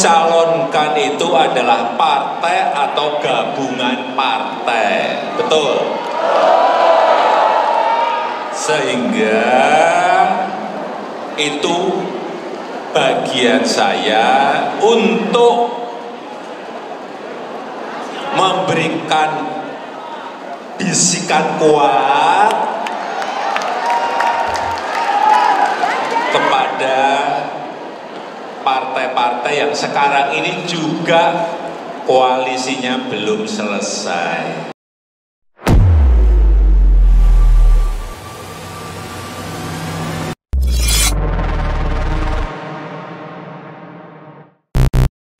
Calonkan itu adalah partai atau gabungan partai. Betul. Sehingga itu bagian saya untuk memberikan bisikan kuat partai-partai yang sekarang ini juga koalisinya belum selesai.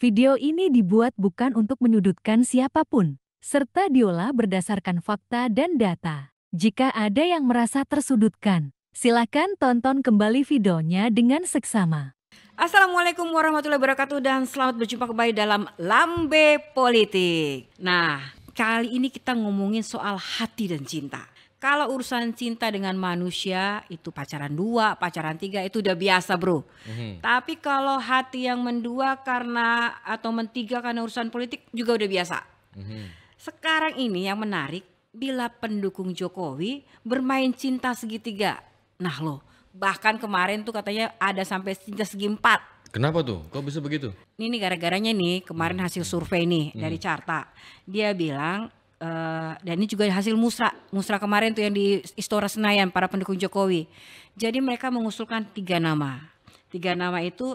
Video ini dibuat bukan untuk menyudutkan siapapun, serta diolah berdasarkan fakta dan data. Jika ada yang merasa tersudutkan, silakan tonton kembali videonya dengan seksama. Assalamualaikum warahmatullahi wabarakatuh dan selamat berjumpa kembali dalam Lambe Politik. Nah, kali ini kita ngomongin soal hati dan cinta. Kalau urusan cinta dengan manusia itu pacaran dua, pacaran tiga itu udah biasa bro. Mm-hmm. Tapi kalau hati yang mendua karena atau mentiga karena urusan politik juga udah biasa. Mm-hmm. Sekarang ini yang menarik bila pendukung Jokowi bermain cinta segitiga. Nah loh, bahkan kemarin tuh katanya ada sampai cinta segi empat Kenapa tuh? Kok bisa begitu? Ini gara-garanya nih kemarin hmm. hasil survei nih hmm. dari Carta. Dia bilang uh, dan ini juga hasil musra musra kemarin tuh yang di Istora Senayan para pendukung Jokowi. Jadi mereka mengusulkan tiga nama. Tiga nama itu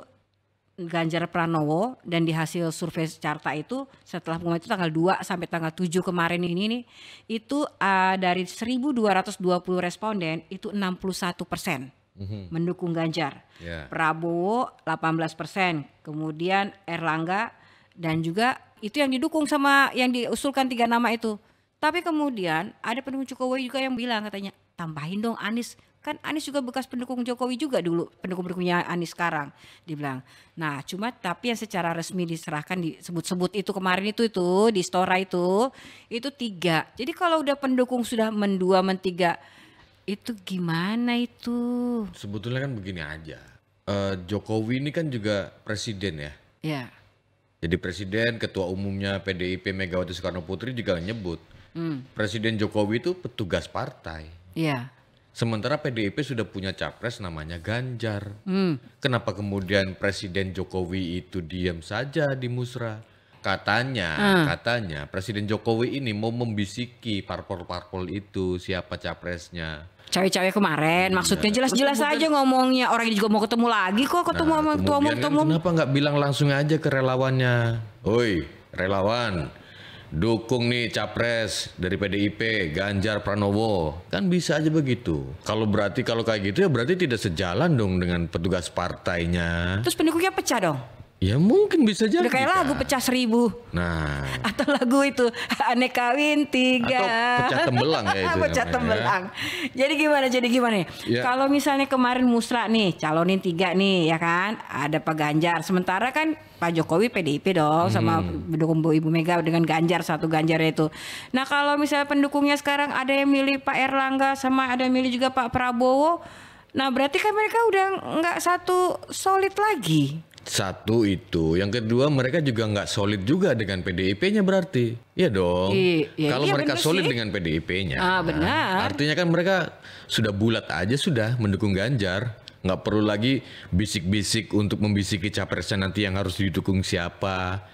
Ganjar Pranowo dan di hasil survei Carta itu setelah pengumuman itu tanggal 2 sampai tanggal 7 kemarin ini nih itu uh, dari 1220 responden itu 61 persen hmm mendukung Ganjar. Yeah. Prabowo 18 persen, kemudian Erlangga dan juga itu yang didukung sama yang diusulkan tiga nama itu. Tapi kemudian ada pendukung Jokowi juga yang bilang katanya tambahin dong Anies kan Anies juga bekas pendukung Jokowi juga dulu pendukung-pendukungnya Anies sekarang dibilang nah cuma tapi yang secara resmi diserahkan disebut-sebut itu kemarin itu itu di Stora itu itu tiga jadi kalau udah pendukung sudah mendua mentiga itu gimana itu? Sebetulnya kan begini aja. Uh, Jokowi ini kan juga presiden ya. Iya. Jadi presiden, ketua umumnya PDIP Megawati Soekarno Putri juga nyebut hmm. Presiden Jokowi itu petugas partai. Iya. Sementara PDIP sudah punya capres namanya Ganjar. Hmm. Kenapa kemudian Presiden Jokowi itu diam saja di musra? Katanya, hmm. katanya Presiden Jokowi ini mau membisiki parpol-parpol itu siapa capresnya. Cewek-cewek kemarin, iya. maksudnya jelas-jelas ya. aja ngomongnya. Orang ini juga mau ketemu lagi kok ketemu nah, sama ketua umum. ketemu kenapa nggak bilang langsung aja ke relawannya? Oi, relawan, dukung nih capres dari PDIP Ganjar Pranowo kan bisa aja begitu kalau berarti kalau kayak gitu ya berarti tidak sejalan dong dengan petugas partainya terus pendukungnya pecah dong Ya mungkin bisa jadi. kayak lagu pecah seribu. Nah. Atau lagu itu aneka win tiga. Atau pecah tembelang ya itu. pecah tembelang. Ya. tembelang. Jadi gimana? Jadi gimana? Ya. Kalau misalnya kemarin musra nih calonin tiga nih ya kan, ada Pak Ganjar. Sementara kan Pak Jokowi PDIP dong hmm. sama pendukung Bu Ibu Mega dengan Ganjar satu Ganjar itu. Nah kalau misalnya pendukungnya sekarang ada yang milih Pak Erlangga sama ada yang milih juga Pak Prabowo. Nah berarti kan mereka udah nggak satu solid lagi. Satu itu, yang kedua mereka juga nggak solid juga dengan PDIP-nya berarti, iya dong. I, ya Kalau iya mereka solid sih. dengan PDIP-nya, ah, benar. artinya kan mereka sudah bulat aja sudah mendukung Ganjar, nggak perlu lagi bisik-bisik untuk membisiki capresnya nanti yang harus didukung siapa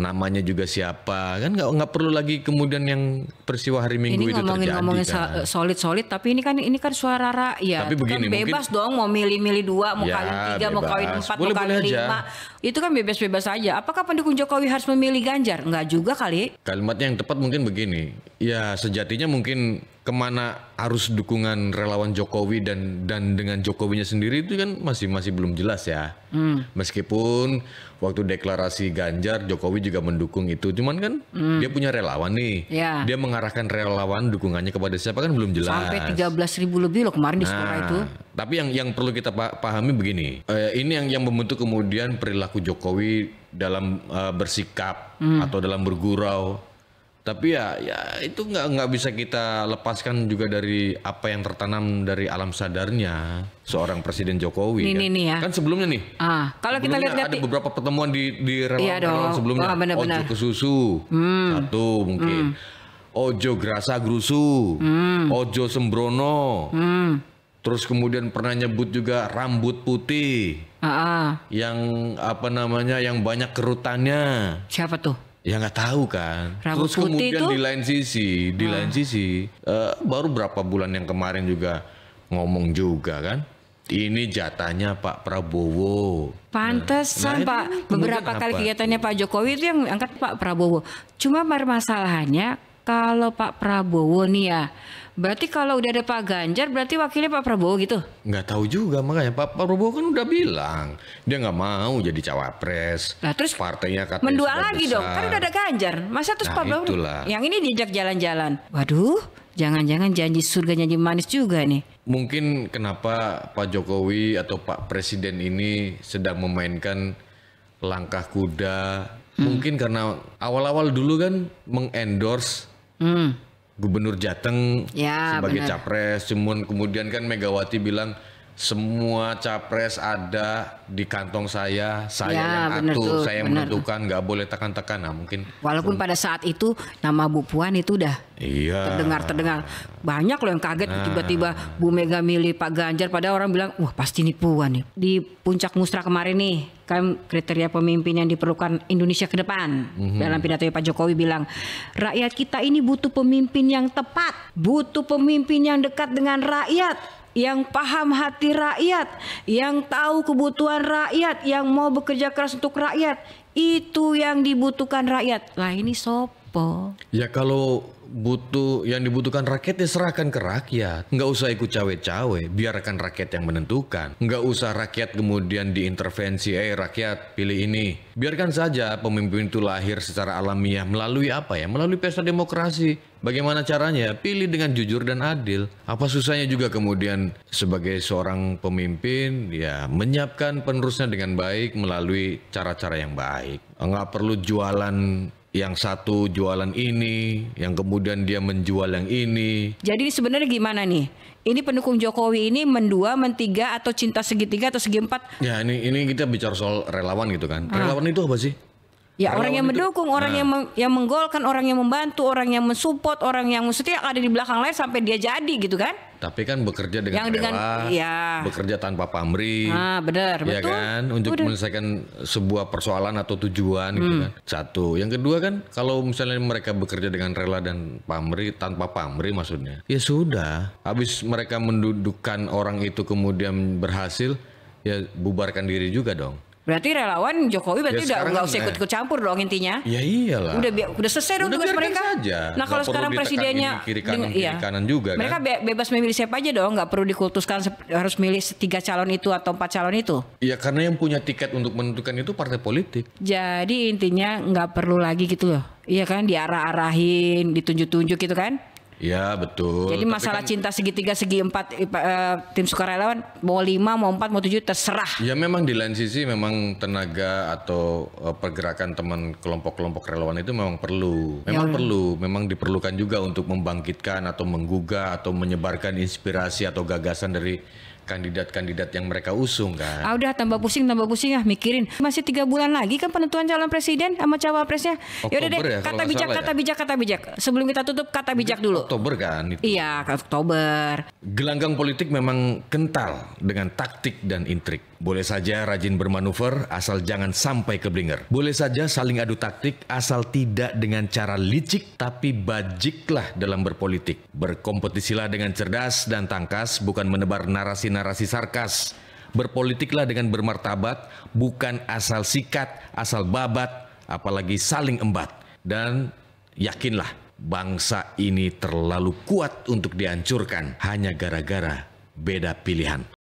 namanya juga siapa kan nggak nggak perlu lagi kemudian yang peristiwa hari Minggu ini itu ngomongin, terjadi ngomongin kan. solid solid tapi ini kan ini kan suara rakyat tapi kan begini, kan bebas mungkin, dong mau milih-milih dua mau ya, kawin tiga bebas. mau kawin empat boleh, mau kawin lima itu kan bebas-bebas saja apakah pendukung Jokowi harus memilih Ganjar nggak juga kali kalimatnya yang tepat mungkin begini Ya sejatinya mungkin kemana arus dukungan relawan Jokowi dan dan dengan Jokowinya sendiri itu kan masih masih belum jelas ya. Hmm. Meskipun waktu deklarasi Ganjar Jokowi juga mendukung itu, cuman kan hmm. dia punya relawan nih. Ya. Dia mengarahkan relawan dukungannya kepada siapa kan belum jelas. Sampai 13 ribu lebih loh kemarin di Sekolah nah, itu. Tapi yang yang perlu kita pahami begini, eh, ini yang yang membentuk kemudian perilaku Jokowi dalam uh, bersikap hmm. atau dalam bergurau tapi ya ya itu nggak nggak bisa kita lepaskan juga dari apa yang tertanam dari alam sadarnya seorang Presiden Jokowi nih, kan. Nih, ya. kan sebelumnya nih ah, kalau sebelumnya kita lihat ada beberapa pertemuan di di relawan iya sebelumnya oh, bener -bener. ojo ke susu hmm. satu mungkin hmm. ojo grasa grusu hmm. ojo sembrono hmm. terus kemudian pernah nyebut juga rambut putih ah, ah. yang apa namanya yang banyak kerutannya siapa tuh Ya nggak tahu kan. Rambut Terus kemudian di lain sisi, di hmm. lain sisi, uh, baru berapa bulan yang kemarin juga ngomong juga kan. Ini jatahnya Pak Prabowo. Pantesan nah, nah Pak, beberapa kali kegiatannya Pak Jokowi itu yang angkat Pak Prabowo. Cuma permasalahannya kalau Pak Prabowo nih ya, berarti kalau udah ada Pak Ganjar berarti wakilnya Pak Prabowo gitu? Nggak tahu juga makanya Pak Prabowo kan udah bilang dia nggak mau jadi cawapres. Nah terus partainya katanya mendua lagi besar. dong, kan udah ada Ganjar. Masa terus nah, Pak Prabowo itulah. yang ini diajak jalan-jalan. Waduh, jangan-jangan janji surga janji manis juga nih. Mungkin kenapa Pak Jokowi atau Pak Presiden ini sedang memainkan langkah kuda. Hmm. Mungkin karena awal-awal dulu kan mengendorse Hmm. Gubernur Jateng ya, sebagai bener. capres, kemudian kan Megawati bilang semua capres ada di kantong saya, saya ya, yang atur, tuh, saya yang bener. menentukan, nggak boleh tekan-tekan. Nah, mungkin walaupun pada saat itu nama Bu Puan itu udah iya. terdengar terdengar banyak loh yang kaget nah. tiba-tiba nah. Bu Mega milih Pak Ganjar, pada orang bilang wah pasti ini Puan nih. Di puncak musra kemarin nih kan kriteria pemimpin yang diperlukan Indonesia ke depan mm-hmm. dalam pidato Pak Jokowi bilang rakyat kita ini butuh pemimpin yang tepat, butuh pemimpin yang dekat dengan rakyat yang paham hati rakyat, yang tahu kebutuhan rakyat, yang mau bekerja keras untuk rakyat, itu yang dibutuhkan rakyat. Lah ini sopo. Ya kalau butuh yang dibutuhkan rakyat ya serahkan ke rakyat. Nggak usah ikut cawe-cawe, biarkan rakyat yang menentukan. Nggak usah rakyat kemudian diintervensi, eh rakyat pilih ini. Biarkan saja pemimpin itu lahir secara alamiah melalui apa ya? Melalui pesta demokrasi. Bagaimana caranya? Pilih dengan jujur dan adil. Apa susahnya juga kemudian sebagai seorang pemimpin ya menyiapkan penerusnya dengan baik melalui cara-cara yang baik. Nggak perlu jualan yang satu jualan ini, yang kemudian dia menjual yang ini. Jadi sebenarnya gimana nih? Ini pendukung Jokowi ini mendua, mentiga atau cinta segitiga atau segi empat? Ya ini ini kita bicara soal relawan gitu kan. Ah. Relawan itu apa sih? Ya relawan orang yang itu, mendukung, orang nah. yang meng, yang menggolkan, orang yang membantu, orang yang mensupport, orang yang maksudnya ada di belakang lain sampai dia jadi gitu kan? Tapi kan bekerja dengan yang dengan rela, ya. bekerja tanpa pamri, Nah, benar, ya betul. kan untuk Udah. menyelesaikan sebuah persoalan atau tujuan gitu hmm. gitu kan. Satu. Yang kedua kan kalau misalnya mereka bekerja dengan rela dan pamri tanpa pamri maksudnya. Ya sudah, habis mereka mendudukkan orang itu kemudian berhasil, ya bubarkan diri juga dong. Berarti relawan Jokowi berarti ya, udah nggak kan usah ikut-ikut campur dong intinya. Ya iyalah. Udah bi- udah selesai dong tugas mereka. Saja. Nah, kalau sekarang presidennya kiri kanan, kiri iya. kanan juga kan? Mereka kan? be- bebas memilih siapa aja dong, nggak perlu dikultuskan harus milih tiga calon itu atau empat calon itu. Iya, karena yang punya tiket untuk menentukan itu partai politik. Jadi intinya nggak perlu lagi gitu loh. Iya kan diarah-arahin, ditunjuk-tunjuk gitu kan? Ya betul. Jadi masalah kan, cinta segitiga segi empat uh, tim sukarelawan mau lima mau empat mau tujuh terserah. Ya memang di lain sisi memang tenaga atau uh, pergerakan teman kelompok-kelompok relawan itu memang perlu. Memang ya. perlu, memang diperlukan juga untuk membangkitkan atau menggugah atau menyebarkan inspirasi atau gagasan dari kandidat-kandidat yang mereka usung kan. Ah udah tambah pusing tambah pusing ya mikirin masih tiga bulan lagi kan penentuan calon presiden sama cawapresnya. Ya udah deh ya, kata bijak kata ya? bijak kata bijak. Sebelum kita tutup kata bijak kan dulu. Oktober kan itu. Iya Oktober. Gelanggang politik memang kental dengan taktik dan intrik. Boleh saja rajin bermanuver asal jangan sampai keblinger. Boleh saja saling adu taktik asal tidak dengan cara licik tapi bajiklah dalam berpolitik. Berkompetisilah dengan cerdas dan tangkas bukan menebar narasi narasi sarkas. Berpolitiklah dengan bermartabat, bukan asal sikat, asal babat, apalagi saling embat. Dan yakinlah, bangsa ini terlalu kuat untuk dihancurkan hanya gara-gara beda pilihan.